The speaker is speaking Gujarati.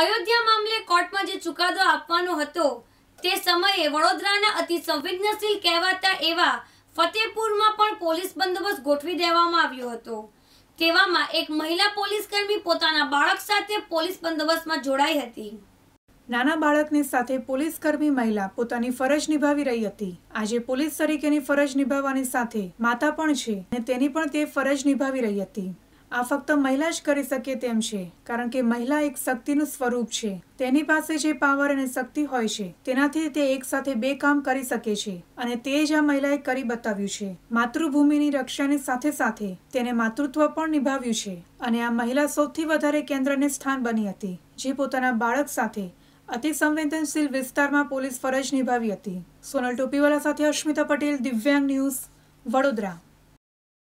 અયોધ્યા મામલે કોર્ટમાં જે ચુકાદો આપવાનો હતો તે સમયે વડોદરાના અતિ સંવેદનશીલ કહેવાતા એવા ફતેપુરમાં પણ પોલીસ બંદોબસ્ત ગોઠવી દેવામાં આવ્યો હતો તેવામાં એક મહિલા પોલીસ કર્મી પોતાના બાળક સાથે પોલીસ બંદોબસ્તમાં જોડાઈ હતી નાના બાળકની સાથે પોલીસ કર્મી મહિલા પોતાની ફરજ નિભાવી રહી હતી આજે પોલીસ તરીકેની ફરજ નિભાવવાની સાથે માતા પણ છે અને તેની પણ તે ફરજ નિભાવી રહી હતી આ ફક્ત મહિલા જ કરી શકે તેમ છે કારણ કે મહિલા એક શક્તિનું સ્વરૂપ છે તેની પાસે જે પાવર અને શક્તિ હોય છે તેનાથી તે એકસાથે બે કામ કરી શકે છે અને તે જ આ મહિલાએ કરી બતાવ્યું છે માતૃભૂમિની રક્ષાની સાથે સાથે તેને માતૃત્વ પણ નિભાવ્યું છે અને આ મહિલા સૌથી વધારે કેન્દ્રને સ્થાન બની હતી જે પોતાના બાળક સાથે અતિ સંવેદનશીલ વિસ્તારમાં પોલીસ ફરજ નિભાવી હતી સોનલ ટોપીવાલા સાથે અશ્મિતા પટેલ દિવ્યાંગ ન્યૂઝ વડોદરા